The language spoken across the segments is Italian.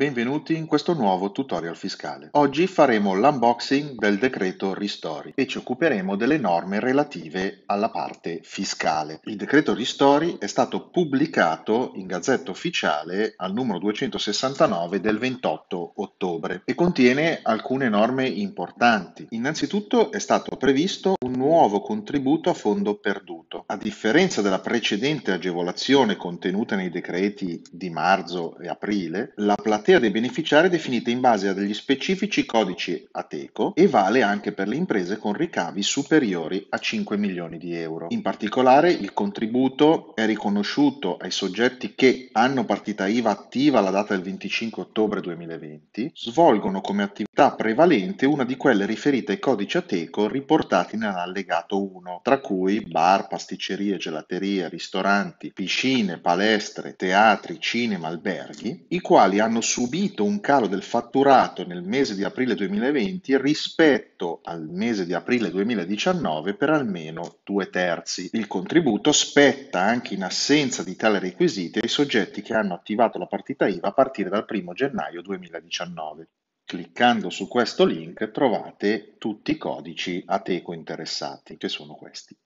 Benvenuti in questo nuovo tutorial fiscale. Oggi faremo l'unboxing del decreto Ristori e ci occuperemo delle norme relative alla parte fiscale. Il decreto Ristori è stato pubblicato in Gazzetta Ufficiale al numero 269 del 28 ottobre e contiene alcune norme importanti. Innanzitutto è stato previsto un nuovo contributo a fondo perduto tutto, a differenza della precedente agevolazione contenuta nei decreti di marzo e aprile, la platea dei beneficiari è definita in base a degli specifici codici ATECO e vale anche per le imprese con ricavi superiori a 5 milioni di euro. In particolare il contributo è riconosciuto ai soggetti che hanno partita IVA attiva alla data del 25 ottobre 2020, svolgono come attività prevalente una di quelle riferite ai codici ATECO riportati nell'allegato 1, tra cui bar, passaggio pasticcerie, gelaterie, ristoranti, piscine, palestre, teatri, cinema, alberghi, i quali hanno subito un calo del fatturato nel mese di aprile 2020 rispetto al mese di aprile 2019 per almeno due terzi. Il contributo spetta anche in assenza di tale requisito ai soggetti che hanno attivato la partita IVA a partire dal 1 gennaio 2019. Cliccando su questo link trovate tutti i codici Ateco interessati, che sono questi.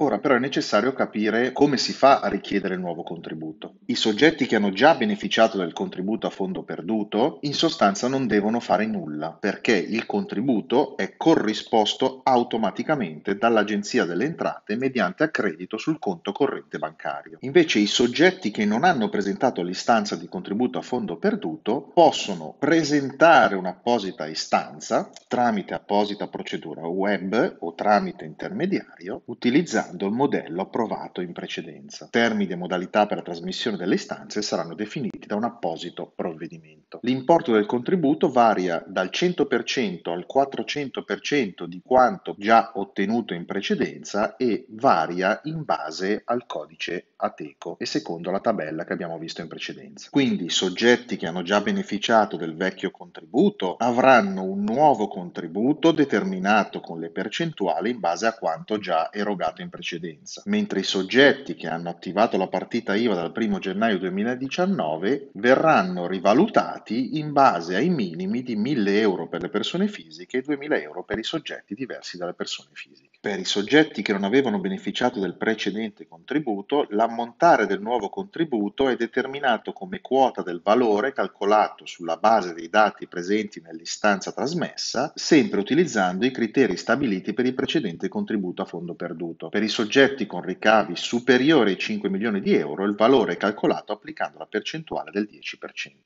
Ora però è necessario capire come si fa a richiedere il nuovo contributo. I soggetti che hanno già beneficiato del contributo a fondo perduto in sostanza non devono fare nulla perché il contributo è corrisposto automaticamente dall'Agenzia delle Entrate mediante accredito sul conto corrente bancario. Invece i soggetti che non hanno presentato l'istanza di contributo a fondo perduto possono presentare un'apposita istanza tramite apposita procedura web o tramite intermediario utilizzando utilizzando il modello approvato in precedenza. Termini e modalità per la trasmissione delle istanze saranno definiti da un apposito provvedimento. L'importo del contributo varia dal 100% al 400% di quanto già ottenuto in precedenza e varia in base al codice ATECO e secondo la tabella che abbiamo visto in precedenza. Quindi i soggetti che hanno già beneficiato del vecchio contributo avranno un nuovo contributo determinato con le percentuali in base a quanto già erogato in precedenza precedenza, mentre i soggetti che hanno attivato la partita IVA dal 1 gennaio 2019 verranno rivalutati in base ai minimi di 1000 euro per le persone fisiche e 2000 euro per i soggetti diversi dalle persone fisiche. Per i soggetti che non avevano beneficiato del precedente contributo, l'ammontare del nuovo contributo è determinato come quota del valore calcolato sulla base dei dati presenti nell'istanza trasmessa, sempre utilizzando i criteri stabiliti per il precedente contributo a fondo perduto. Per i soggetti con ricavi superiori ai 5 milioni di euro, il valore è calcolato applicando la percentuale del 10%.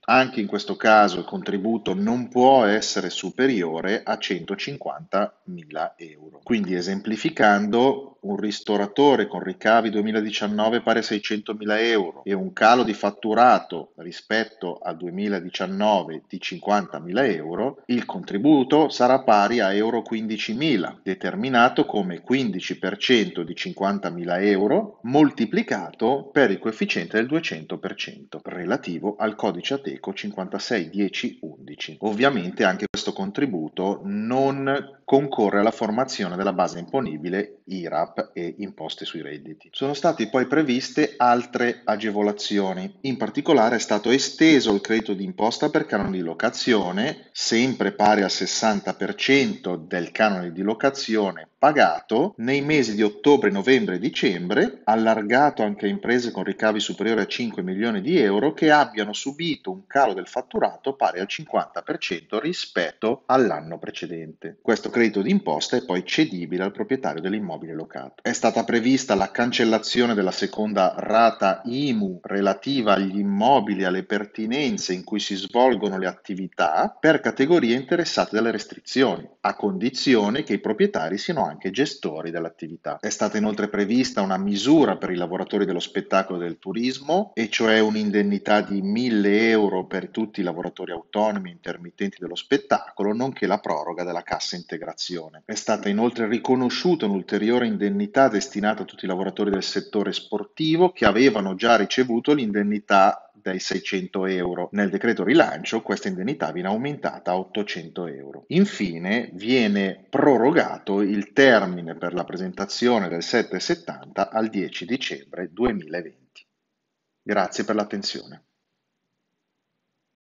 Anche in questo caso il contributo non può essere superiore a 150 mila euro. Quindi esemplificando amplificando un ristoratore con ricavi 2019 pari a 600.000 euro e un calo di fatturato rispetto al 2019 di 50.000 euro, il contributo sarà pari a euro 15.000, determinato come 15% di 50.000 euro moltiplicato per il coefficiente del 200% relativo al codice ateco 561011. Ovviamente anche questo contributo non concorre alla formazione della base imponibile IRAP IRAP e imposte sui redditi. Sono state poi previste altre agevolazioni, in particolare è stato esteso il credito d'imposta per canone di locazione, sempre pari al 60% del canone di locazione pagato nei mesi di ottobre, novembre e dicembre, allargato anche a imprese con ricavi superiori a 5 milioni di euro che abbiano subito un calo del fatturato pari al 50% rispetto all'anno precedente. Questo credito d'imposta è poi cedibile al proprietario dell'immobile locato. È stata prevista la cancellazione della seconda rata IMU relativa agli immobili e alle pertinenze in cui si svolgono le attività per categorie interessate dalle restrizioni, a condizione che i proprietari siano anche gestori dell'attività. È stata inoltre prevista una misura per i lavoratori dello spettacolo e del turismo, e cioè un'indennità di 1000 euro per tutti i lavoratori autonomi e intermittenti dello spettacolo, nonché la proroga della cassa integrazione. È stata inoltre riconosciuta un'ulteriore indennità destinata a tutti i lavoratori del settore sportivo che avevano già ricevuto l'indennità dai 600 euro. Nel decreto rilancio questa indennità viene aumentata a 800 euro. Infine viene prorogato il termine per la presentazione del 770 al 10 dicembre 2020. Grazie per l'attenzione.